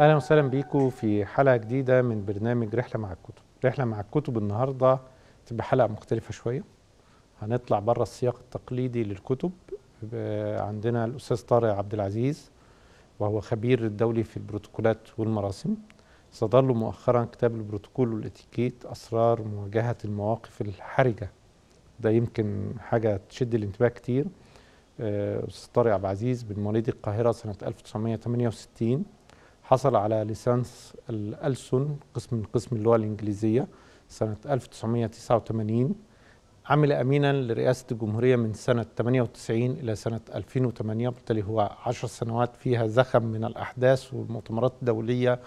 اهلا وسهلا بيكم في حلقه جديده من برنامج رحله مع الكتب رحله مع الكتب النهارده تبقى حلقه مختلفه شويه هنطلع بره السياق التقليدي للكتب آه، عندنا الاستاذ طارق عبد العزيز وهو خبير الدولي في البروتوكولات والمراسم صدر له مؤخرا كتاب البروتوكول والاتيكيت اسرار مواجهه المواقف الحرجه ده يمكن حاجه تشد الانتباه كتير آه، استاذ طارق عبد العزيز من مواليد القاهره سنه 1968 حصل على ليسانس الألسن قسم من قسم اللغة الإنجليزية سنة 1989 عمل أمينا لرئاسة الجمهورية من سنة 98 إلى سنة 2008 بالتالي هو 10 سنوات فيها زخم من الأحداث والمؤتمرات الدولية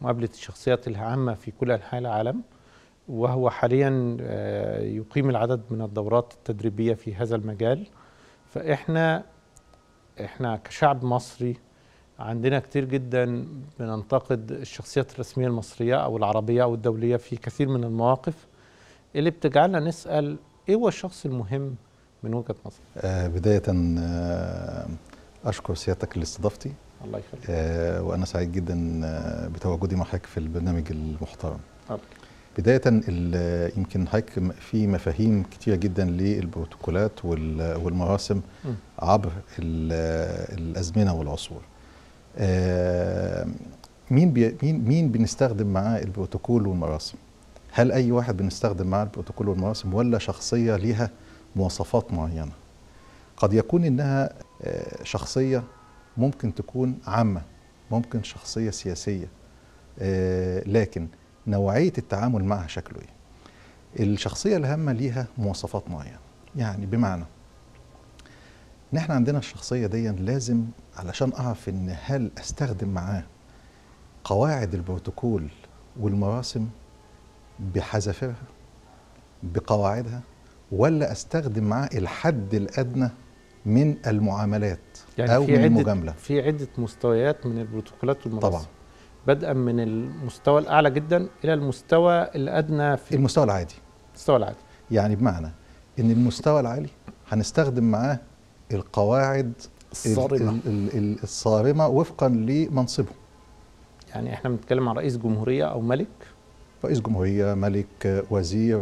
مقابلة الشخصيات العامة في كل أنحاء العالم وهو حاليا آه، يقيم العدد من الدورات التدريبية في هذا المجال فإحنا إحنا كشعب مصري عندنا كتير جدا بننتقد الشخصيات الرسمية المصرية أو العربية أو الدولية في كثير من المواقف اللي بتجعلنا نسأل إيه هو الشخص المهم من وجهة نظرك؟ آه بداية آه أشكر سيادتك لاستضافتي الله يخليك آه وأنا سعيد جدا آه، بتواجدي معك في البرنامج المحترم طبعا. بداية يمكن حضرتك في مفاهيم كتيرة جدا للبروتوكولات والمراسم عبر الأزمنة والعصور آه، مين مين مين بنستخدم معاه البروتوكول والمراسم؟ هل اي واحد بنستخدم معاه البروتوكول والمراسم ولا شخصيه ليها مواصفات معينه؟ قد يكون انها آه، شخصيه ممكن تكون عامه ممكن شخصيه سياسيه آه، لكن نوعيه التعامل معها شكله ايه؟ الشخصيه الهامه ليها مواصفات معينه يعني بمعنى ان احنا عندنا الشخصيه دي لازم علشان اعرف ان هل استخدم معاه قواعد البروتوكول والمراسم بحذافيرها بقواعدها ولا استخدم معاه الحد الادنى من المعاملات يعني او في من عدة المجامله في عده مستويات من البروتوكولات والمراسم طبعا بدءا من المستوى الاعلى جدا الى المستوى الادنى في المستوى العادي المستوى العادي يعني بمعنى ان المستوى العالي هنستخدم معاه القواعد الصارمة الصارمة وفقا لمنصبه يعني احنا بنتكلم عن رئيس جمهورية أو ملك رئيس جمهورية ملك وزير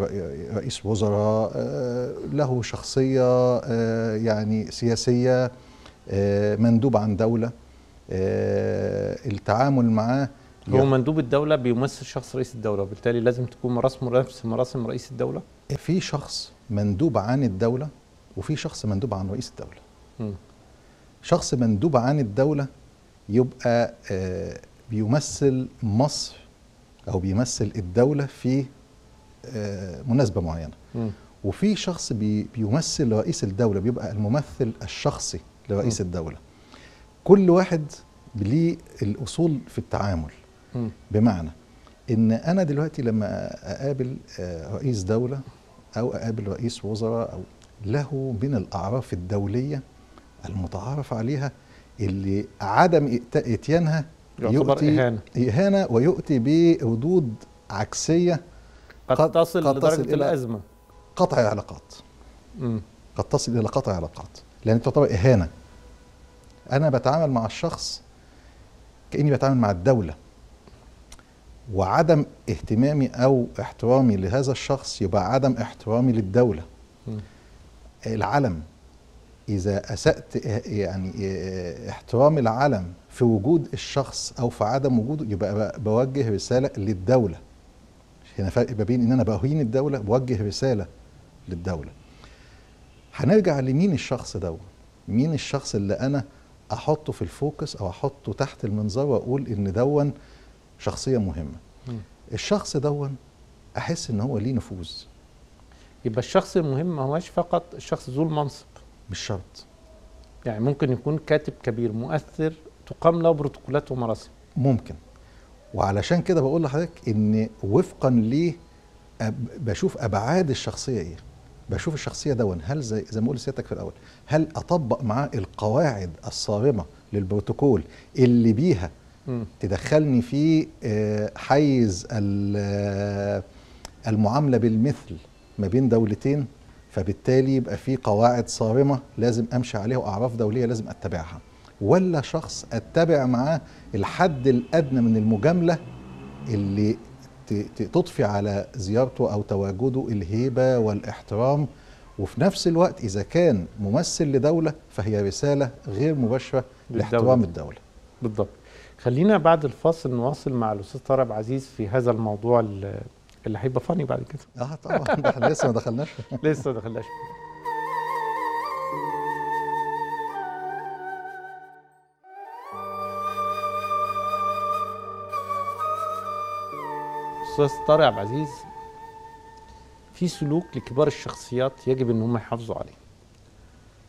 رئيس وزراء آه، له شخصية آه، يعني سياسية آه، مندوب عن دولة التعامل معاه هو مندوب الدولة بيمثل شخص رئيس الدولة وبالتالي لازم تكون مراسمه نفس مراسم رئيس الدولة في شخص مندوب عن الدولة وفي شخص مندوب عن رئيس الدوله شخص مندوب عن الدوله يبقى آه، بيمثل مصر او بيمثل الدوله في آه، مناسبه معينه وفي شخص بيمثل رئيس الدوله بيبقى الممثل الشخصي لرئيس الدوله كل واحد ليه الاصول في التعامل بمعنى ان انا دلوقتي لما اقابل آه، رئيس دوله او اقابل رئيس وزراء او له من الأعراف الدولية المتعارف عليها اللي عدم اتيانها يعتبر إهانة إهانة ويؤتي بردود عكسية قد, قد تصل قد لدرجة تصل الأزمة قطع علاقات م. قد تصل إلى قطع علاقات لأن تعتبر إهانة أنا بتعامل مع الشخص كأني بتعامل مع الدولة وعدم اهتمامي أو احترامي لهذا الشخص يبقى عدم احترامي للدولة م. العلم اذا اسات يعني احترام العلم في وجود الشخص او في عدم وجوده يبقى بوجه رساله للدوله هنا فرق ما بين ان انا بهين الدوله بوجه رساله للدوله هنرجع لمين الشخص ده مين الشخص اللي انا احطه في الفوكس او احطه تحت المنظار واقول ان ده شخصيه مهمه الشخص ده احس ان هو ليه نفوذ يبقى الشخص المهم ما هوش فقط الشخص ذو المنصب مش شرط يعني ممكن يكون كاتب كبير مؤثر تقام له بروتوكولات ومراسم ممكن وعلشان كده بقول لحضرتك ان وفقا ليه بشوف ابعاد الشخصيه ايه بشوف الشخصيه دون هل زي زي ما قلت سيادتك في الاول هل اطبق معاه القواعد الصارمه للبروتوكول اللي بيها م. تدخلني في آه، حيز آه، المعامله بالمثل ما بين دولتين فبالتالي يبقى في قواعد صارمة لازم أمشي عليها وأعراف دولية لازم أتبعها ولا شخص أتبع معاه الحد الأدنى من المجاملة اللي تطفي على زيارته أو تواجده الهيبة والاحترام وفي نفس الوقت إذا كان ممثل لدولة فهي رسالة غير مباشرة لاحترام الدولة بالضبط خلينا بعد الفاصل نواصل مع الأستاذ طارق عزيز في هذا الموضوع اللي هيبقى فاني بعد كده اه طبعا احنا لسه ما دخلناش لسه ما دخلناش استاذ طارق عبد العزيز في سلوك لكبار الشخصيات يجب ان هم يحافظوا عليه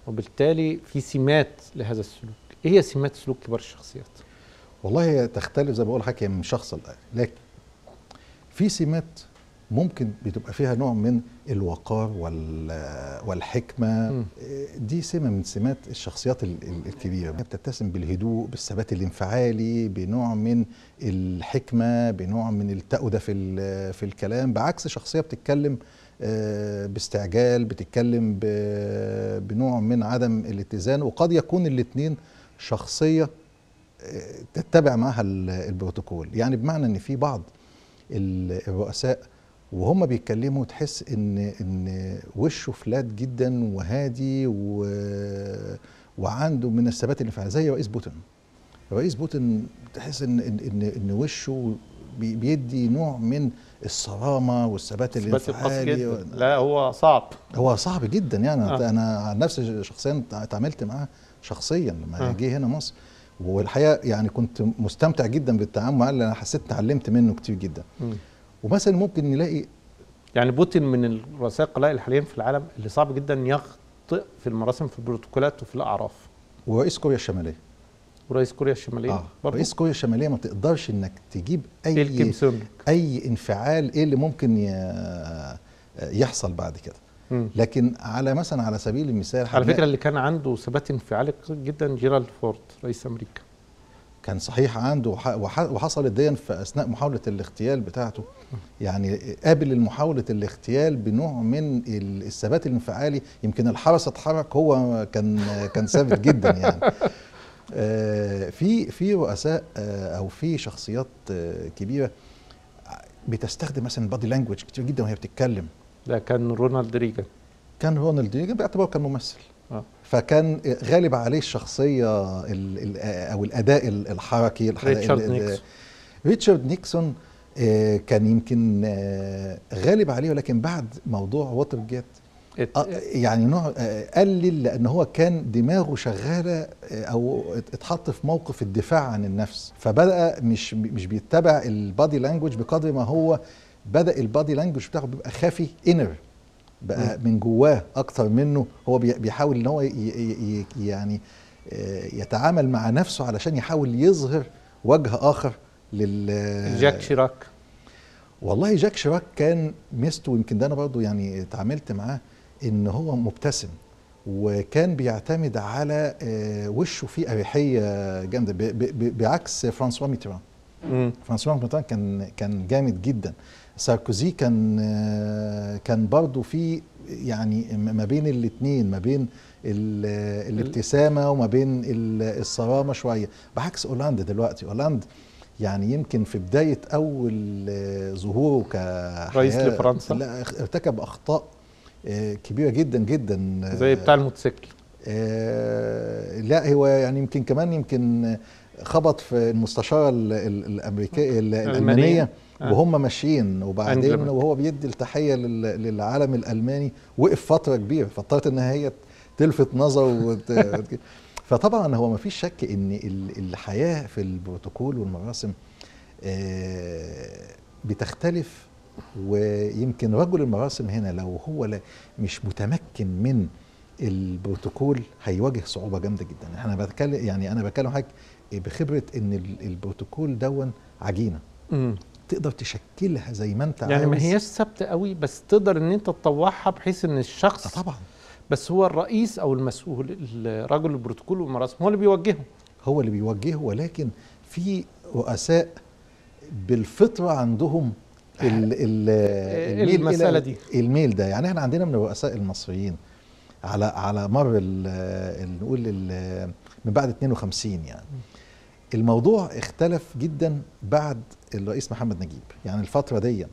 وبالتالي في سمات لهذا السلوك ايه هي سمات سلوك كبار الشخصيات والله هي تختلف زي ما بقول حكي من شخص لآخر لكن في سمات ممكن بتبقى فيها نوع من الوقار والحكمه دي سمه من سمات الشخصيات الكبيره بتتسم بالهدوء بالثبات الانفعالي بنوع من الحكمه بنوع من التأودة في في الكلام بعكس شخصيه بتتكلم آه، باستعجال بتتكلم بنوع من عدم الاتزان وقد يكون الاثنين شخصيه آه، تتبع معها البروتوكول يعني بمعنى ان في بعض الرؤساء وهم بيتكلموا تحس ان ان وشه فلات جدا وهادي و وعنده من الثبات اللي فيها زي رئيس بوتين رئيس بوتين تحس ان ان ان, إن وشه بيدي نوع من الصرامه والثبات الانفعالي و... لا هو صعب هو صعب جدا يعني آه. انا عن نفسي شخصيا اتعاملت معاه شخصيا لما آه. جه هنا مصر والحقيقه يعني كنت مستمتع جدا بالتعامل معاه لان انا حسيت اتعلمت منه كتير جدا ومثلا ممكن نلاقي يعني بوتين من الرؤساء القلائل حاليا في العالم اللي صعب جدا يخطئ في المراسم في البروتوكولات وفي الاعراف ورئيس كوريا الشماليه ورئيس كوريا الشماليه آه. برضو. رئيس كوريا الشماليه ما تقدرش انك تجيب اي إيه اي انفعال ايه اللي ممكن يحصل بعد كده لكن على مثلا على سبيل المثال على فكره اللي كان عنده ثبات انفعالي جدا جيرالد فورد رئيس امريكا كان صحيح عنده وحصلت دي في اثناء محاوله الاغتيال بتاعته يعني قابل محاوله الاغتيال بنوع من الثبات الانفعالي يمكن الحرس اتحرك هو كان كان ثابت جدا يعني آه، في في رؤساء آه، او في شخصيات آه، كبيره بتستخدم مثلا بادي لانجوج كتير جدا وهي بتتكلم ده كان رونالد ريجن كان رونالد ريجن باعتباره كان ممثل آه. فكان غالب عليه الشخصيه الـ الـ او الاداء الحركي ريتشارد نيكسون ريتشارد نيكسون آه، كان يمكن آه، غالب عليه ولكن بعد موضوع ووتر جيت آه، يعني نوع قلل لان هو كان دماغه شغاله او اتحط في موقف الدفاع عن النفس فبدا مش مش بيتبع البادي لانجوج بقدر ما هو بدا البادي لانجوج بتاعه بيبقى خافي انر بقى من جواه اكتر منه هو بيحاول ان هو يعني آه، يتعامل مع نفسه علشان يحاول يظهر وجه اخر لل جاك شيراك والله جاك شيراك كان ميزته ويمكن ده انا برضه يعني اتعاملت معاه ان هو مبتسم وكان بيعتمد على آه، وشه فيه اريحيه جامده بعكس فرانسوا ميتران فرانسوا ميتران كان كان جامد جدا ساركوزي كان كان برضه في يعني ما بين الاثنين ما بين الابتسامه وما بين الصرامه شويه بعكس اولاند دلوقتي اولاند يعني يمكن في بدايه اول آه، ظهوره ك رئيس لفرنسا لا ارتكب اخطاء آه، كبيره جدا جدا زي بتاع الموتوسيكل آه لا هو يعني يمكن كمان يمكن خبط في المستشاره الامريكيه الالمانيه آه. وهم ماشيين وبعدين وهو بيدي التحيه للعالم الالماني وقف فتره كبيره فاضطرت ان هي تلفت نظر وت... فطبعا هو ما فيش شك ان الحياه في البروتوكول والمراسم آه، بتختلف ويمكن رجل المراسم هنا لو هو مش متمكن من البروتوكول هيواجه صعوبه جامده جدا احنا بتكلم يعني انا بتكلم حضرتك بخبره ان البروتوكول دون عجينه مم. تقدر تشكلها زي ما انت يعني عاوز يعني ما هياش ثابته قوي بس تقدر ان انت تطوعها بحيث ان الشخص آه، طبعا بس هو الرئيس او المسؤول رجل البروتوكول والمراسم هو اللي بيوجهه هو اللي بيوجهه ولكن في رؤساء بالفطره عندهم الـ آه، الـ آه، الميل المساله دي الميل ده يعني احنا عندنا من الرؤساء المصريين على على مر نقول من بعد 52 يعني الموضوع اختلف جدا بعد الرئيس محمد نجيب يعني الفترة دي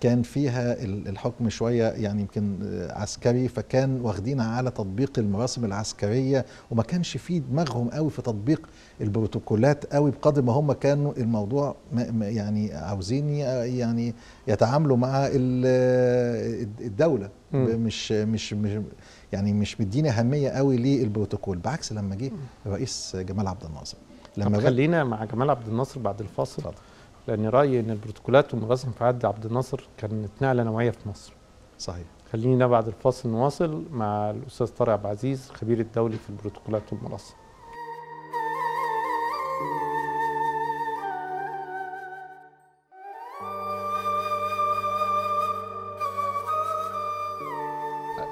كان فيها الحكم شوية يعني يمكن عسكري فكان واخدين على تطبيق المراسم العسكرية وما كانش في دماغهم قوي في تطبيق البروتوكولات قوي بقدر ما هم كانوا الموضوع يعني عاوزين يعني يتعاملوا مع الدولة مش مش, مش يعني مش مديني اهميه قوي للبروتوكول بعكس لما جه الرئيس جمال عبد الناصر لما طب خلينا مع جمال عبد الناصر بعد الفاصل صدر. لان رايي ان البروتوكولات ومراسم في عهد عبد الناصر كانت نقله نوعيه في مصر صحيح خلينا بعد الفاصل نواصل مع الاستاذ طارق عبد العزيز خبير الدولي في البروتوكولات والمراسم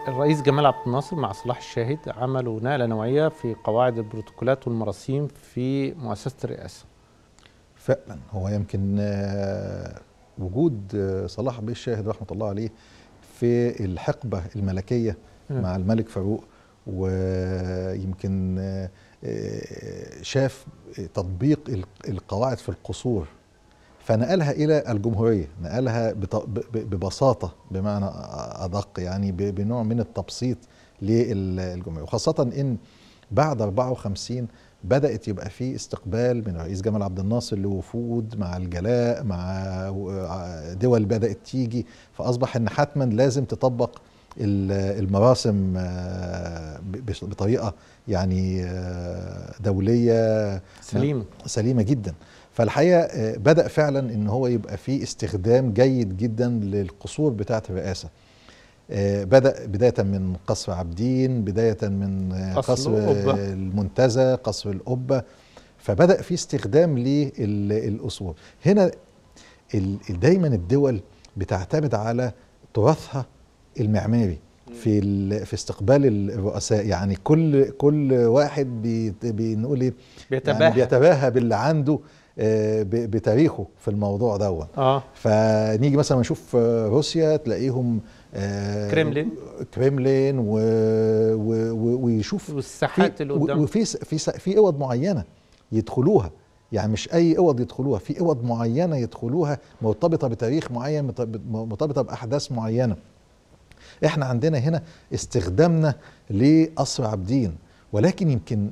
الرئيس جمال عبد الناصر مع صلاح الشاهد عملوا نقله نوعيه في قواعد البروتوكولات والمراسيم في مؤسسه الرئاسه. فعلا هو يمكن آه، وجود آه، صلاح بيه الشاهد رحمه الله عليه في الحقبه الملكيه م. مع الملك فاروق ويمكن آه، شاف تطبيق القواعد في القصور فنقلها الى الجمهوريه نقلها ببساطه بمعنى ادق يعني بنوع من التبسيط للجمهوريه وخاصه ان بعد 54 بدات يبقى في استقبال من رئيس جمال عبد الناصر لوفود مع الجلاء مع دول بدات تيجي فاصبح ان حتما لازم تطبق المراسم آه، بطريقه يعني آه، دوليه سليمه سليمه جدا فالحقيقه آه، بدا فعلا ان هو يبقى فيه استخدام جيد جدا للقصور بتاعه الرئاسه آه، بدا بدايه من قصر عابدين بدايه من آه، قصر المنتزه قصر القبه فبدا في استخدام للقصور هنا دايما الدول بتعتمد على تراثها المعماري في في استقبال الرؤساء يعني كل كل واحد بنقول ايه بيتباهى يعني بيتباهى باللي عنده بتاريخه في الموضوع دوت آه. فنيجي مثلا نشوف آه، روسيا تلاقيهم آه، كريملين كريملين و... و... و... ويشوف والساحات اللي قدام وفي في في اوض معينه يدخلوها يعني مش اي اوض يدخلوها في اوض معينه يدخلوها مرتبطه بتاريخ معين مرتبطه باحداث معينه احنا عندنا هنا استخدامنا لاسر عابدين ولكن يمكن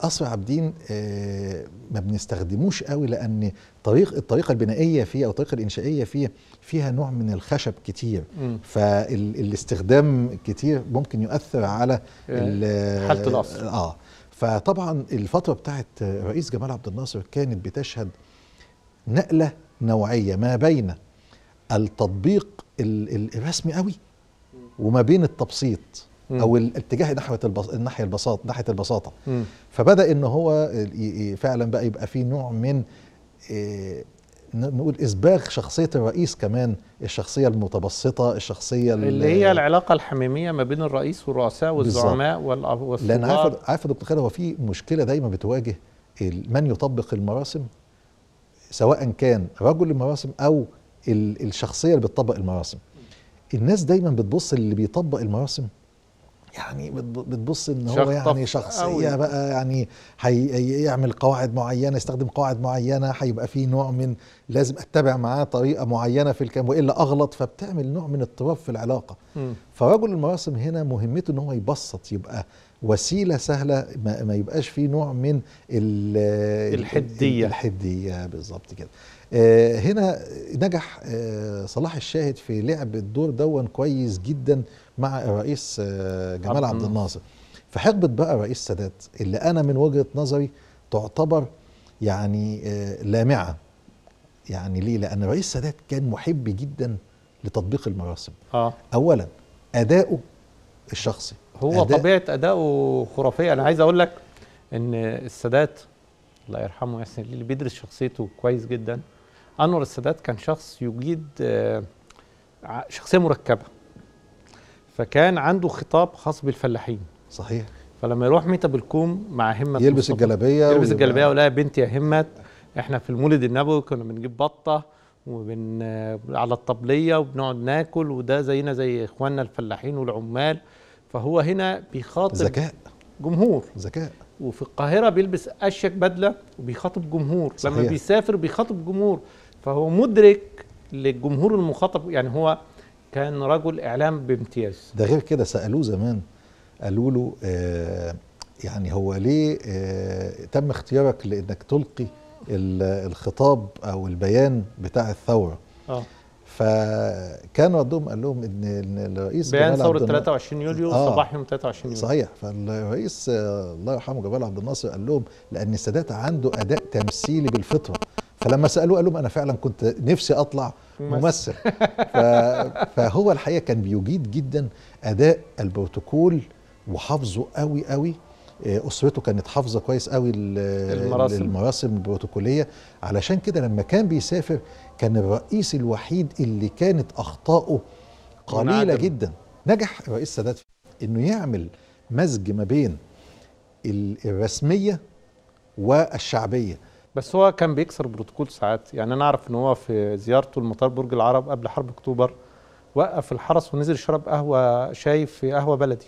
قصر عابدين آه، ما بنستخدموش قوي لان طريق الطريقه البنائيه فيه او الطريقه الانشائيه فيه فيها نوع من الخشب كتير فالاستخدام كتير ممكن يؤثر على حاله القصر اه فطبعا الفتره بتاعت الرئيس جمال عبد الناصر كانت بتشهد نقله نوعيه ما بين التطبيق الرسمي قوي وما بين التبسيط او الاتجاه نحو البص... الناحيه البساطه ناحيه البساطه م. فبدا ان هو فعلا بقى يبقى في نوع من آه، نقول اسباغ شخصيه الرئيس كمان الشخصيه المتبسطه الشخصيه اللي هي العلاقه الحميميه ما بين الرئيس والرؤساء والزعماء والصغار لان عارف عارف دكتور خالد هو في مشكله دايما بتواجه من يطبق المراسم سواء كان رجل المراسم او الشخصيه اللي بتطبق المراسم الناس دايما بتبص اللي بيطبق المراسم يعني بتبص ان هو يعني شخصيه يا بقى يعني هيعمل قواعد معينه يستخدم قواعد معينه هيبقى في نوع من لازم اتبع معاه طريقه معينه في الكلام والا اغلط فبتعمل نوع من اضطراب في العلاقه فرجل المراسم هنا مهمته ان هو يبسط يبقى وسيله سهله ما, ما يبقاش فيه نوع من الحديه الحديه بالظبط كده آه، هنا نجح آه، صلاح الشاهد في لعب الدور دون كويس جدا مع الرئيس آه، جمال عبد الناصر في حقبه بقى الرئيس السادات اللي انا من وجهه نظري تعتبر يعني آه، لامعه يعني ليه؟ لان الرئيس السادات كان محب جدا لتطبيق المراسم. آه. اولا اداؤه الشخصي هو أداء طبيعه اداؤه خرافيه انا عايز اقول لك ان السادات الله يرحمه سيدي اللي بيدرس شخصيته كويس جدا انور السادات كان شخص يجيد آه، شخصيه مركبه فكان عنده خطاب خاص بالفلاحين صحيح فلما يروح ميتا بالكوم مع همت يلبس مصطفى. الجلابيه يلبس الجلابيه ويقول لها بنتي يا همت احنا في المولد النبوي كنا بنجيب بطه وبن على الطبليه وبنقعد ناكل وده زينا زي اخواننا الفلاحين والعمال فهو هنا بيخاطب ذكاء جمهور ذكاء وفي القاهره بيلبس اشيك بدله وبيخاطب جمهور صحيح. لما بيسافر بيخاطب جمهور فهو مدرك للجمهور المخاطب يعني هو كان رجل إعلام بامتياز ده غير كده سألوه زمان قالوا له آه يعني هو ليه آه تم اختيارك لأنك تلقي الخطاب أو البيان بتاع الثورة آه فكان ردهم قال لهم ان الرئيس بيان ثوره 23 يوليو آه صباح يوم 23 يوليو صحيح فالرئيس آه، الله يرحمه جمال عبد الناصر قال لهم لان السادات عنده اداء تمثيلي بالفطره فلما سالوه قال لهم انا فعلا كنت نفسي اطلع ممثل فهو الحقيقه كان بيجيد جدا اداء البروتوكول وحافظه قوي قوي آه، اسرته كانت حافظه كويس قوي المراسم المراسم البروتوكوليه علشان كده لما كان بيسافر كان الرئيس الوحيد اللي كانت أخطائه قليلة عدم. جدا نجح الرئيس السادات أنه يعمل مزج ما بين الرسمية والشعبية بس هو كان بيكسر بروتوكول ساعات يعني أنا أعرف أن هو في زيارته لمطار برج العرب قبل حرب أكتوبر وقف الحرس ونزل شرب قهوة شاي في قهوة بلدي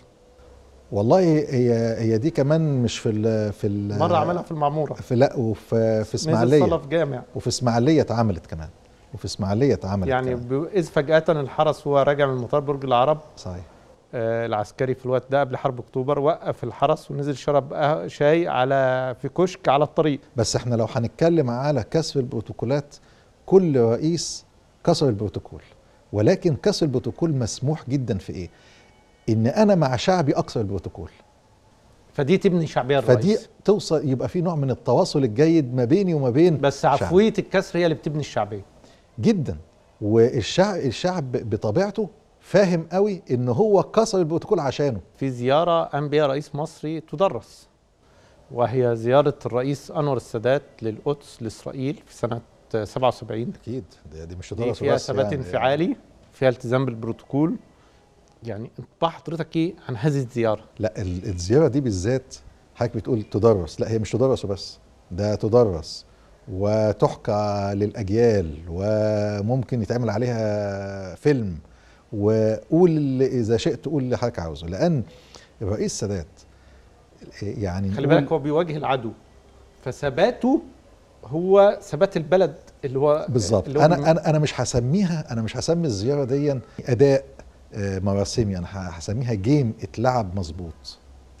والله هي هي دي كمان مش في الـ في ال مره عملها في المعموره في لا وفي في اسماعيليه في جامع وفي اسماعيليه اتعملت كمان وفي اسماعيليه اتعملت يعني اذ فجاه الحرس هو راجع من مطار برج العرب صحيح آه، العسكري في الوقت ده قبل حرب اكتوبر وقف الحرس ونزل شرب شاي على في كشك على الطريق بس احنا لو هنتكلم على كسر البروتوكولات كل رئيس كسر البروتوكول ولكن كسر البروتوكول مسموح جدا في ايه؟ ان انا مع شعبي اكسر البروتوكول فدي تبني شعبيه الرئيس فدي توصل يبقى في نوع من التواصل الجيد ما بيني وما بين بس عفويه الكسر هي اللي بتبني الشعبيه جدا والشعب الشعب بطبيعته فاهم قوي ان هو كسر البروتوكول عشانه في زياره قام بها رئيس مصري تدرس وهي زياره الرئيس انور السادات للقدس لاسرائيل في سنه 77 اكيد دي مش تدرس فيها ثبات يعني انفعالي فيها التزام بالبروتوكول يعني انطباع حضرتك ايه عن هذه الزياره؟ لا الزياره دي بالذات حضرتك بتقول تدرس لا هي مش تدرس وبس ده تدرس وتحكى للأجيال وممكن يتعمل عليها فيلم وقول إذا شئت قول اللي حضرتك عاوزه لأن الرئيس السادات يعني خلي بالك هو بيواجه العدو فثباته هو ثبات البلد اللي هو بالظبط انا انا انا مش هسميها انا مش هسمي الزياره دي اداء آه، مراسمي انا هسميها جيم اتلعب مظبوط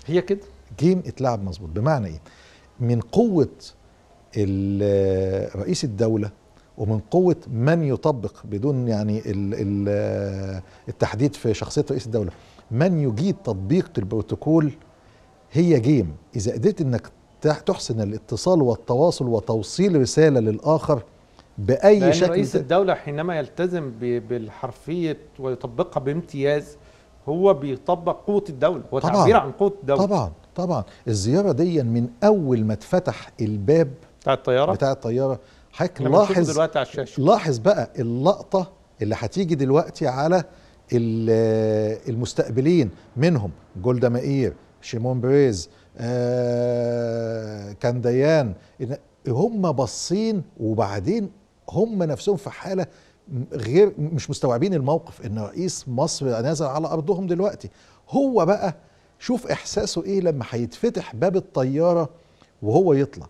هي كده جيم اتلعب مظبوط بمعنى ايه من قوه رئيس الدولة ومن قوة من يطبق بدون يعني التحديد في شخصية رئيس الدولة من يجيد تطبيق البروتوكول هي جيم إذا قدرت أنك تحسن الاتصال والتواصل وتوصيل رسالة للآخر بأي لأن شكل رئيس الدولة حينما يلتزم بالحرفية ويطبقها بامتياز هو بيطبق قوة الدولة هو طبعًا تعبير عن قوة الدولة طبعا طبعا الزيارة دي من أول ما اتفتح الباب بتاع الطياره بتاع الطياره حضرتك لاحظ دلوقتي على الشاشه لاحظ بقى اللقطه اللي هتيجي دلوقتي على المستقبلين منهم جولدا مائير شيمون بريز آه كانديان هم باصين وبعدين هم نفسهم في حاله غير مش مستوعبين الموقف ان رئيس مصر نازل على ارضهم دلوقتي هو بقى شوف احساسه ايه لما هيتفتح باب الطياره وهو يطلع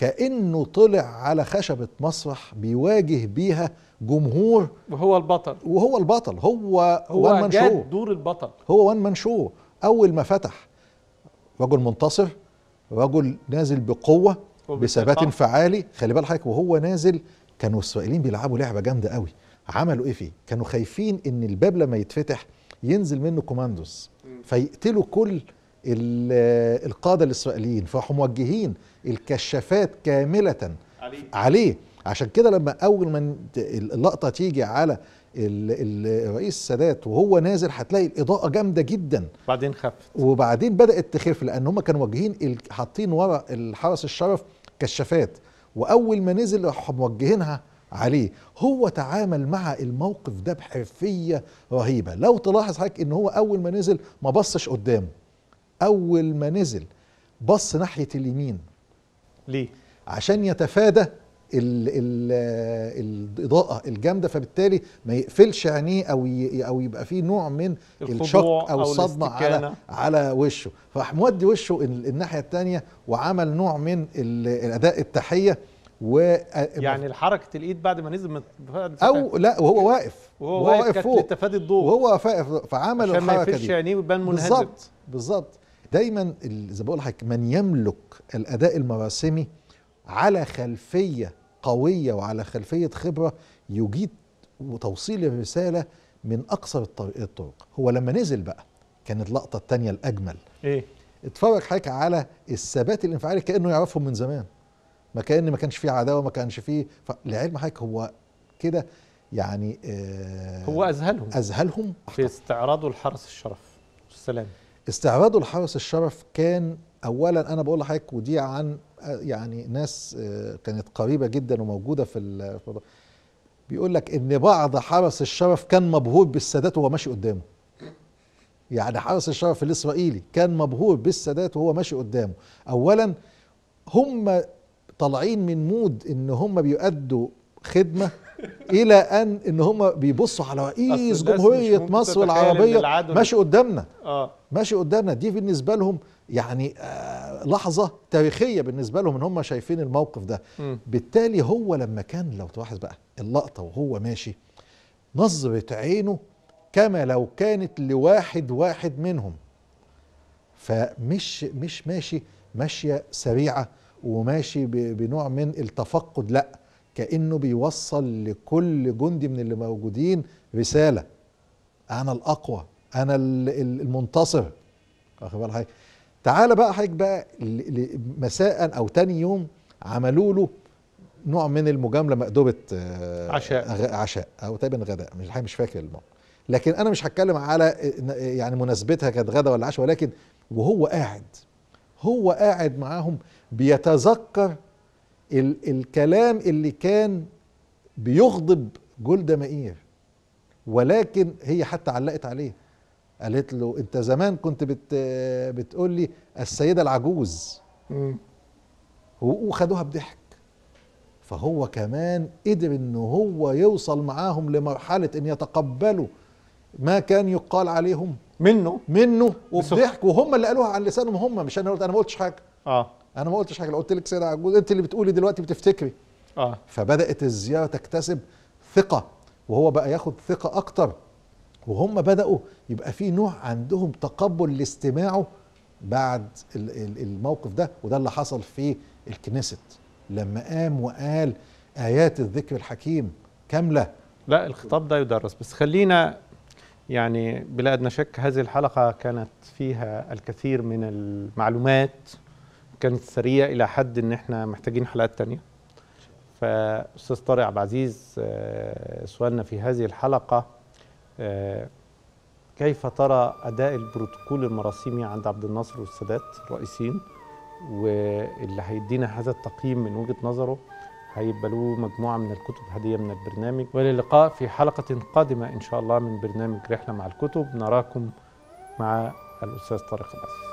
كأنه طلع على خشبة مسرح بيواجه بيها جمهور وهو البطل وهو البطل هو هو وان مان دور البطل هو وان مان شو أول ما فتح رجل منتصر رجل نازل بقوة بثبات انفعالي خلي بال حضرتك وهو نازل كانوا الإسرائيليين بيلعبوا لعبة جامدة قوي عملوا إيه فيه؟ كانوا خايفين إن الباب لما يتفتح ينزل منه كوماندوز فيقتلوا كل القادة الإسرائيليين فراحوا موجهين الكشافات كاملة عليه, عليه. عشان كده لما أول ما اللقطة تيجي على الرئيس السادات وهو نازل هتلاقي الاضاءه جامده جدا بعدين خفت وبعدين بدات تخف لان هم كانوا واجهين حاطين ورا الحرس الشرف كشافات واول ما نزل راحوا موجهينها عليه هو تعامل مع الموقف ده بحرفيه رهيبه لو تلاحظ حضرتك ان هو اول ما نزل ما بصش قدامه أول ما نزل بص ناحية اليمين ليه؟ عشان يتفادى الـ الـ الإضاءة الجامدة فبالتالي ما يقفلش عينيه أو أو يبقى فيه نوع من الشق أو الصدمة على على وشه مودي وشه الناحية الثانية وعمل نوع من الأداء التحية و آه، يعني حركه الايد بعد ما نزل من او لا وهو واقف وهو, وهو واقف, فوق لتفادي الضوء وهو واقف فعمل الحركه دي عشان ما يقفلش عينيه ويبان منهزم بالظبط بالظبط دايما زي بقول لحضرتك من يملك الاداء المراسمي على خلفيه قويه وعلى خلفيه خبره يجيد وتوصيل الرساله من اقصر الطرق هو لما نزل بقى كانت اللقطه الثانيه الاجمل ايه اتفرج حضرتك على الثبات الانفعالي كانه يعرفهم من زمان ما كان ما كانش فيه عداوه ما كانش فيه لعلم حضرتك هو كده يعني آه هو اذهلهم اذهلهم في استعراضه لحرس الشرف والسلام استعباده لحرس الشرف كان اولا انا بقول لحضرتك ودي عن يعني ناس آه، كانت قريبه جدا وموجوده في بيقول لك ان بعض حرس الشرف كان مبهور بالسادات وهو ماشي قدامه يعني حرس الشرف الاسرائيلي كان مبهور بالسادات وهو ماشي قدامه اولا هم طالعين من مود ان هم بيؤدوا خدمه الى ان ان هم بيبصوا على رئيس جمهوريه مصر العربيه ماشي قدامنا اه ماشي قدامنا دي بالنسبه لهم يعني آه لحظه تاريخيه بالنسبه لهم ان هم شايفين الموقف ده م. بالتالي هو لما كان لو تلاحظ بقى اللقطه وهو ماشي نظره عينه كما لو كانت لواحد واحد منهم فمش مش ماشي ماشيه سريعه وماشي بنوع من التفقد لا كأنه بيوصل لكل جندي من اللي موجودين رسالة أنا الأقوى أنا المنتصر واخد بال حضرتك تعالى بقى حضرتك بقى مساء أو تاني يوم عملوا له نوع من المجامله مقدوبه آه، عشاء عشاء او تقريبا غداء مش مش فاكر الموقف لكن انا مش هتكلم على آه، يعني مناسبتها كانت غدا ولا عشاء ولكن وهو قاعد هو قاعد معاهم بيتذكر ال الكلام اللي كان بيغضب جولدا مائير ولكن هي حتى علقت عليه قالت له انت زمان كنت بت بتقول لي السيده العجوز وخدوها بضحك فهو كمان قدر ان هو يوصل معاهم لمرحله ان يتقبلوا ما كان يقال عليهم منه منه وبضحك وهم اللي قالوها عن لسانهم هم مش انا قلت انا ما قلتش حاجه اه انا ما قلتش حاجه لو قلت لك سيد عجوز انت اللي بتقولي دلوقتي بتفتكري اه فبدات الزياره تكتسب ثقه وهو بقى ياخد ثقه اكتر وهم بداوا يبقى في نوع عندهم تقبل لاستماعه بعد الموقف ده وده اللي حصل في الكنيست لما قام وقال ايات الذكر الحكيم كامله لا الخطاب ده يدرس بس خلينا يعني بلا ادنى شك هذه الحلقه كانت فيها الكثير من المعلومات كانت سرية إلى حد إن إحنا محتاجين حلقات تانية فأستاذ طارق عبد العزيز آه، سؤالنا في هذه الحلقة آه، كيف ترى أداء البروتوكول المراسيمي عند عبد الناصر والسادات الرئيسين واللي هيدينا هذا التقييم من وجهة نظره هيبقى له مجموعة من الكتب هدية من البرنامج وللقاء في حلقة قادمة إن شاء الله من برنامج رحلة مع الكتب نراكم مع الأستاذ طارق العزيز